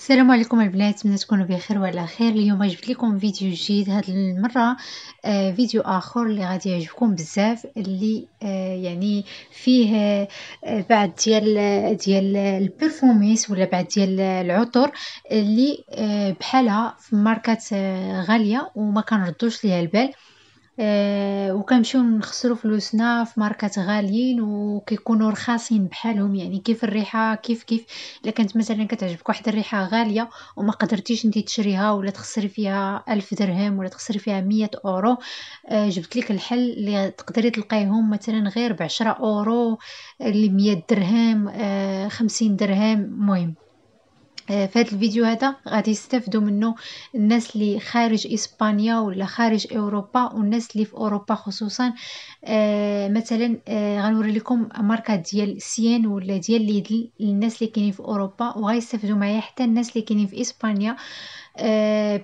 السلام عليكم البنات من تكونوا بخير وعلى خير اليوم جبت لكم فيديو جديد هاد المره آه فيديو اخر اللي غادي يعجبكم بزاف اللي آه يعني فيه آه بعض ديال آه، ديال البرفوميس ولا بعض ديال العطور اللي آه بحالها في ماركات آه غاليه وما كنردوش ليها البال آه، وكنمشيو نخسرو فلوسنا في ماركات غاليين وكيكونوا رخاصين بحالهم يعني كيف الريحه كيف كيف الا كانت مثلا كتعجبك واحد الريحه غاليه وما قدرتيش انت تشريها ولا تخسري فيها ألف درهم ولا تخسري فيها مية اورو آه، جبت لك الحل اللي تقدري تلقايهم مثلا غير ب اورو اللي آه، 100 درهم خمسين درهم مهم آه، في هذا الفيديو هذا غادي يستافدوا منه الناس اللي خارج اسبانيا ولا خارج اوروبا والناس اللي في اوروبا خصوصا آه، مثلا آه، غنوري لكم ماركات ديال سيان ولا ديال ليدل للناس اللي كاينين في اوروبا وغيستافدوا معايا حتى الناس اللي كاينين في اسبانيا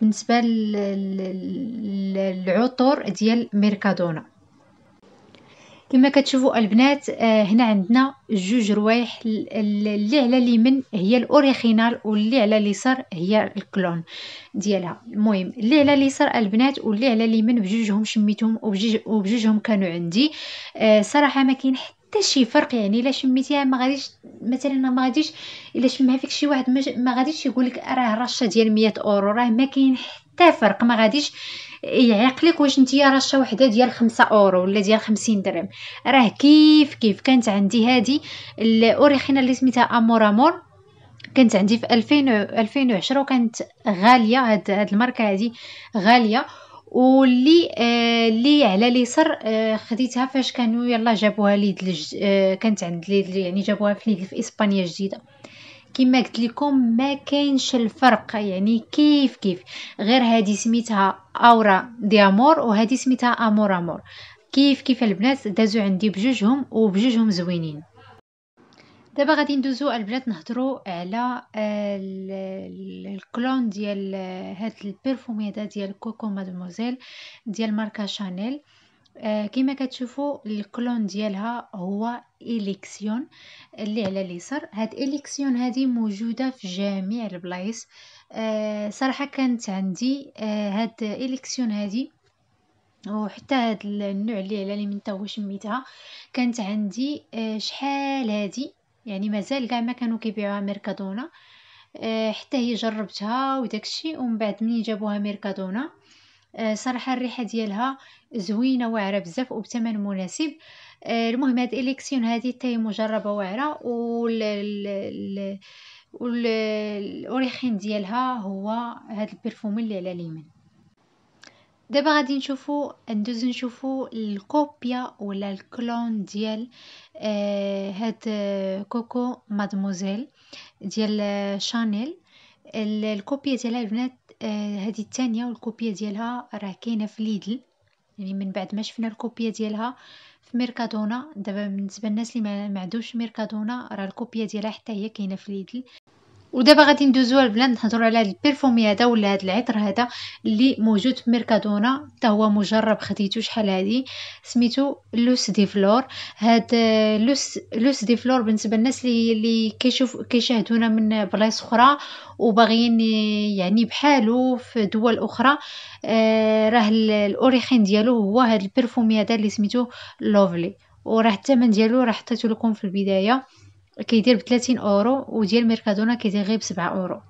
بالنسبه للعطور ديال ميركادونا كما كتشوفوا البنات آه، هنا عندنا جوج روايح اللي على اليمين هي الاوريجينال واللي على اليسار هي الكلون ديالها المهم اللي على اليسار البنات واللي على اليمين بجوجهم شميتهم وبجوجهم كانوا عندي آه، صراحه ما كاين حتى شي فرق يعني الا شميتيها ما غاديش مثلا ما غاديش الا شمها فيك شي واحد ما غاديش يقول لك راه رشه ديال 100 اورو راه ما كاين حتى فرق ما غاديش يعيق إيه، لك واش نتيا رشه وحده ديال خمسة اورو ولا ديال خمسين درهم راه كيف كيف كانت عندي هذه الاوريجينال اللي سميتها امور امور كانت عندي في 2000 2010 وكانت غاليه هاد, هاد الماركه هادي غاليه واللي آه اللي على اليسر آه خديتها فاش كانوا يلا جابوها لي آه كانت عند لي يعني جابوها في لي في اسبانيا جديده كما قلت لكم ما كاينش الفرق يعني كيف كيف غير هذه سميتها اورا دي امور وهذه سميتها امور امور كيف كيف البنات دازو عندي بجوجهم وبجوجهم زوينين دابا غادي ندوزو البنات نهضروا على آه، الكلون ديال آه، هاد البيرفوم هذا ديال كوكو مادموزيل ديال ماركه شانيل آه، كما كتشوفوا الكلون ديالها هو اليكسيون اللي على اليسار هاد اليكسيون هادي موجوده في جميع البلايص أه صراحه كانت عندي أه هاد اليكسيون هادي وحتى هاد النوع اللي على اليمين تا هو شميتها كانت عندي أه شحال هادي يعني مازال كاع ما كانوا كيبيعوها ميركادونا آه، حتى هي جربتها وداكشي ومن بعد ملي جابوها ميركادونا آه، صراحه الريحه ديالها زوينه واعره بزاف وبثمن مناسب آه، المهم هاد اليكسيون هادي حتى مجربه واعره وال الاوريخين ديالها هو هاد البرفوم اللي على اليمين دابا غادي نشوفو ندوز نشوفو الكوبيا ولا الكلون ديال آه هاد كوكو مادموزيل ديال آه، شانيل الكوبيا ديالها البنات آه، هذه الثانيه والكوبيه ديالها راه كاينه في ليدل يعني من بعد ما شفنا الكوبيه ديالها في ميركادونا دابا بالنسبه للناس اللي ما عندوش ميركادونا راه الكوبيه ديالها حتى هي كاينه في ليدل ودابا غادي ندوزو البلان نهضروا على هاد البيرفومي هذا ولا هاد العطر هذا اللي موجود في ميركادونا حتى هو مجرب خديتو شحال هادي سميتو لوس دي فلور هاد آه، لوس لوس دي فلور بالنسبه للناس اللي اللي كيشوف كيشاهدونا من بلايص اخرى وباغيين آه، يعني بحالو في دول اخرى آه، راه الاوريخين ديالو هو هاد البيرفومي هذا اللي سميتو لوفلي وراه الثمن ديالو راه حطيتو لكم في البدايه كيدير بثلاثين اورو وديال ميركادونا كيدير غير بسبعة اورو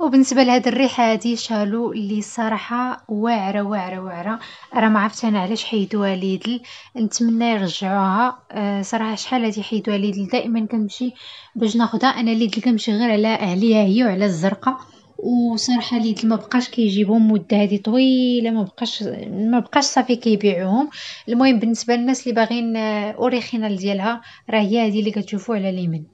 وبالنسبه لهاد الريحه هادي شالو اللي صراحه واعره واعره واعره راه ما عرفت انا علاش حيدوها ليدل نتمنى يرجعوها أه صراحه شحال هادي حيدوها ليدل دائما كنمشي باش ناخدها انا ليدل كنمشي غير على عليا هي وعلى الزرقه وصراحه اليد ما بقاش كيجيبهم مده هذه طويله ما بقاش ما بقاش صافي كيبيعوهم المهم بالنسبه للناس اللي باغيين اوريجينال آه، ديالها راه هي هذه اللي كتشوفوا على اليمين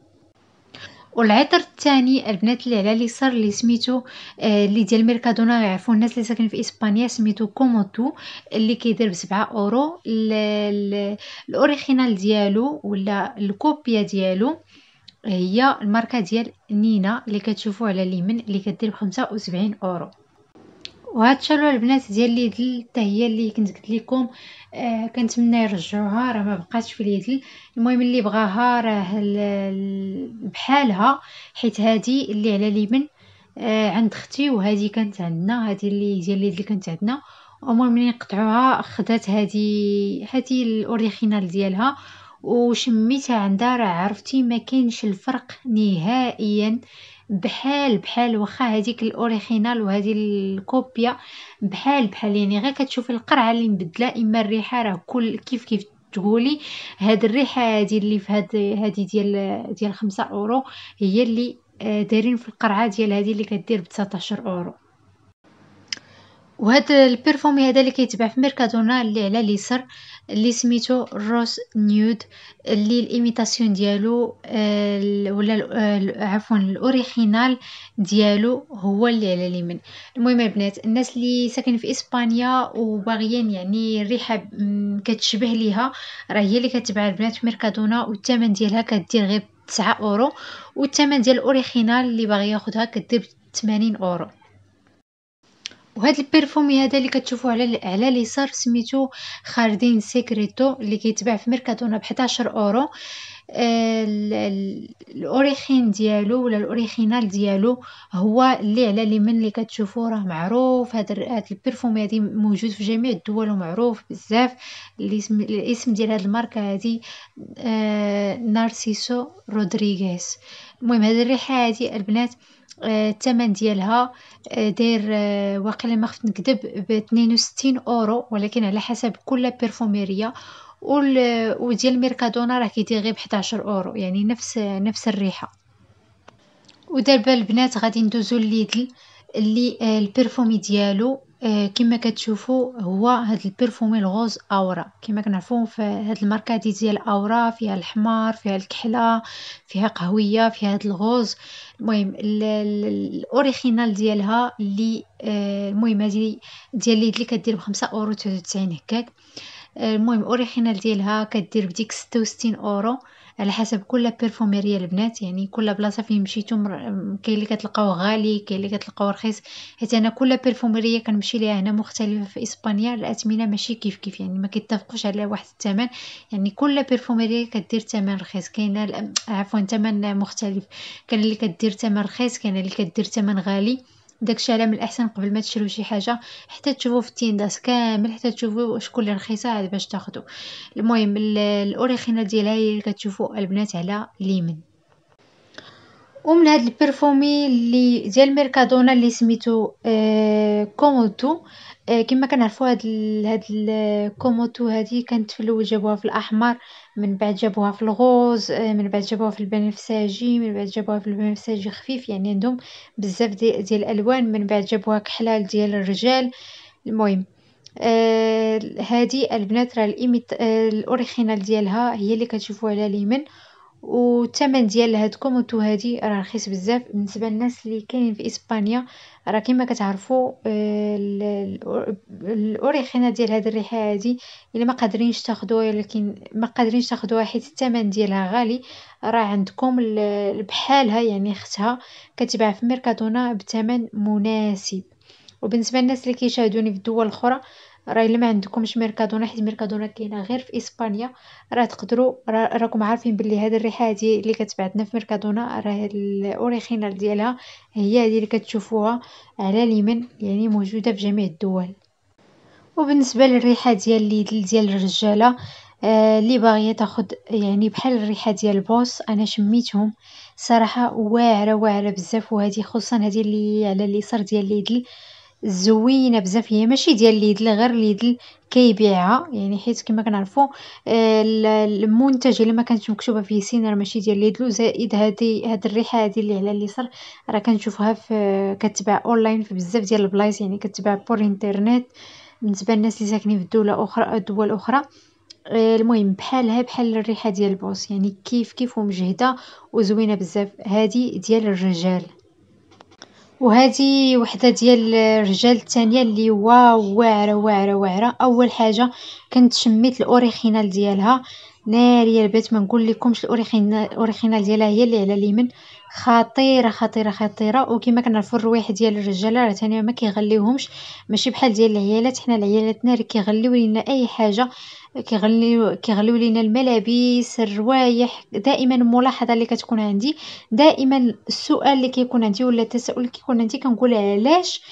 والعطر الثاني البنات اللي على اليسار اللي سميتو آه، اللي ديال ميركادونا يعرفوا الناس اللي ساكنين في اسبانيا سميتو كوموتو اللي كيدير ب 7 اورو الاوريجينال ديالو ولا الكوبيا ديالو هي الماركه ديال نينا اللي كتشوفوا على اليمين اللي كدير ب 75 اورو وهاد الشالوه البنات ديال ليدل حتى هي اللي كنت قلت لكم آه كنتمنى يرجعوها راه ما بقاتش في ليدل المهم اللي بغاها راه بحالها حيت هادي اللي على اليمين آه عند اختي وهذه كانت عندنا هذه اللي ديال ليدل كانت عندنا المهم ملي نقطعوها خدات هذه هذه الاوريجينال ديالها وشميتها عندها راه عرفتي ما كاينش الفرق نهائيا بحال بحال واخا هذيك الاوريجينال وهذه الكوبيا بحال بحال يعني غير كتشوفي القرعه اللي مبدله اما الريحه راه كل كيف كيف تقولي هاد الريحه هادي اللي في هاد هادي ديال ديال 5 اورو هي اللي آه، دايرين في القرعه ديال هادي اللي كدير ب 19 اورو وهاد البيرفومي هذا اللي كيتباع في ميركادونا اللي على اليسر اللي سميتو روس نيود اللي الايميتاسيون ديالو آه ولا آه عفوا الاوريجينال ديالو هو اللي على اليمين المهم البنات الناس اللي ساكنين في اسبانيا وباغيين يعني الريحه كتشبه ليها راه هي اللي كتباع البنات في ميركادونا والثمن ديالها كدير غير 9 اورو والثمن ديال الاوريجينال اللي باغي ياخذها كدير 80 اورو وهاد البيرفومي هذا اللي كتشوفوه على على اليسار سميتو خاردين سيكريتو اللي كيتباع في ميركاتونا ب 11 اورو آه، الاوريخين ديالو ولا الاوريجينال ديالو هو اللي على اليمين اللي كتشوفوا راه معروف هاد البيرفومي البيرفوم موجود في جميع الدول ومعروف بزاف الاسم الاسم ديال هاد الماركه هادي آه، نارسيسو رودريغيز المهم هاد الريحه هادي البنات آه، الثمن ديالها آه، داير آه، واقيلا ما خفت نكذب ب 62 اورو ولكن على حسب كل بيرفوميريه وديال ميركادونا راه كيدير غير ب 11 اورو يعني نفس نفس الريحه ودابا البنات غادي ندوزو لليدل اللي البيرفومي ديالو آه، كما كتشوفوا هو هاد البيرفومي الغوز اورا كما كنعرفوا فهاد الماركه دي ديال اورا فيها الحمار فيها الكحله فيها قهويه فيها هاد الغوز المهم الاوريجينال ديالها اللي آه، المهم هادي ديال اللي اللي كدير ب 5 اورو 99 هكاك آه، المهم الاوريجينال ديالها كدير بديك 66 اورو على حسب كل بيرفوميريا البنات يعني كل بلاصه فين مشيتو كاين اللي كتلقاوه غالي كاين اللي كتلقاوه رخيص حيت انا كل بيرفوميريا كنمشي ليها هنا مختلفه في اسبانيا الاثمنه ماشي كيف كيف يعني ما كيتفقوش على واحد الثمن يعني كل بيرفوميريا كدير ثمن رخيص كاينه الأم... عفوا ثمن مختلف كاين اللي كدير ثمن رخيص كاين اللي كدير ثمن غالي داكشي على من الاحسن قبل ما تشريو شي حاجه حتى تشوفوا في التينداس كامل حتى تشوفوا شكون اللي رخيصه عاد باش تاخذوا المهم الاوريجينال ديالها هي اللي كتشوفوا البنات على ليمن ومن هاد البرفومي اللي ديال ميركادونا اللي سميتو آه كومودو آه، كيما كنعرفو هاد هاد كوموتو هادي كانت في الاول جابوها في الاحمر من بعد جابوها في الغوز آه، من بعد جابوها في البنفسجي من بعد جابوها في البنفسجي خفيف يعني عندهم بزاف ديال الالوان من بعد جابوها كحلال ديال الرجال المهم آه، هادي البنات راه الاوريجينال ديالها هي اللي كتشوفوا على اليمين والثمن ديال هاد كوموتو هادي راه رخيص بزاف بالنسبه للناس اللي كاينين في اسبانيا راه كما كتعرفوا آه، الاوريخينا ديال هاد الريحه هادي الا ما قادرينش تاخذوها ولكن ما قادرينش تاخذوها حيت الثمن ديالها غالي راه عندكم بحالها يعني اختها كتباع في ميركادونا بثمن مناسب وبالنسبه للناس اللي كيشاهدوني في الدول الاخرى راه الا ما عندكمش ميركادونا حيت ميركادونا كاينه غير في اسبانيا راه تقدروا را راكم عارفين باللي هذه الريحه هذه اللي كتبعدنا في ميركادونا راه الاوريجينال ديالها هي هذه اللي كتشوفوها على اليمين يعني موجوده في جميع الدول وبالنسبه للريحه ديال ليدل ديال الرجاله آه، اللي باغيه تاخد يعني بحال الريحه ديال البوس انا شميتهم صراحه واعره واعره بزاف وهذه خصوصا هذه اللي على اليسار ديال ليدل زوينه بزاف هي ماشي ديال ليدل غير ليدل كيبيعها يعني حيت كما كنعرفوا آه، المنتج الا ما كانتش مكتوبه فيه سينر ماشي ديال ليدل زائد هذه هذه الريحه هذه اللي على اليسار راه كنشوفها في آه، كتباع اونلاين في بزاف ديال البلايص يعني كتباع بور انترنت بالنسبه للناس اللي ساكنين في دوله اخرى دول اخرى آه، المهم بحالها بحال الريحه ديال البوس يعني كيف كيف ومجهده وزوينه بزاف هذه ديال الرجال وهذه وحده ديال الرجال الثانيه اللي واو واعره واعره واعره اول حاجه كنت شميت الاوريجينال ديالها ناريه البيت ما نقول لكمش الاوريجينال ديالها هي اللي على اليمين خطيرة خطيرة خطيرة وكما كنعرفو الروايح ديال الرجالة راه ثاني ما كيغليوهمش ماشي بحال ديال العيالات حنا العيالاتنا راه كيغليو لينا اي حاجه كيغليو كيغليو لينا الملابس الروايح دائما الملاحظه اللي كتكون عندي دائما السؤال اللي كيكون عندي ولا التساؤل اللي كيكون عندي كنقول علاش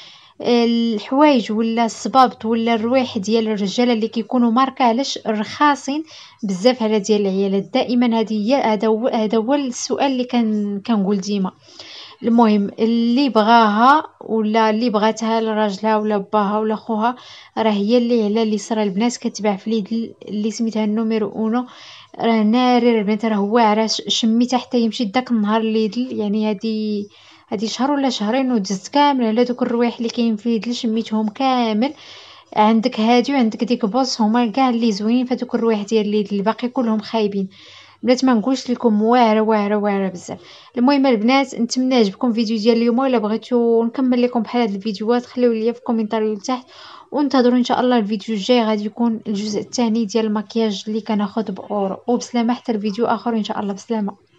الحوايج ولا الصبابط ولا الروايح ديال الرجال اللي كيكونوا ماركه علاش رخاصين بزاف على ديال العيالات دائما هذه هي هذا هو هذا هو السؤال اللي كان كنقول ديما المهم اللي بغاها ولا اللي بغاتها لراجلها ولا باها ولا خوها راه هي اللي على اللي صرا البنات كتباع في ليدل اللي سميتها النوميرو اونو راه ناري البنات راه واعره شميتها حتى يمشي داك النهار ليدل يعني هذه هادي شهر ولا شهرين ودزت كامل على دوك الروايح اللي كاين في يد شميتهم كامل عندك هادي وعندك ديك بوص هما كاع اللي زوينين فدوك الروايح ديال اليد الباقي كلهم خايبين بلات ما نقولش لكم واعره واعره واعره بزاف المهم البنات نتمنى يعجبكم الفيديو ديال اليوم ولا بغيتو نكمل لكم بحال هاد الفيديوهات خليو ليا في الكومنتار لتحت وانتظروا ان شاء الله الفيديو الجاي غادي يكون الجزء الثاني ديال المكياج اللي كناخذ باورو وبسلامه حتى الفيديو اخر ان شاء الله بسلامه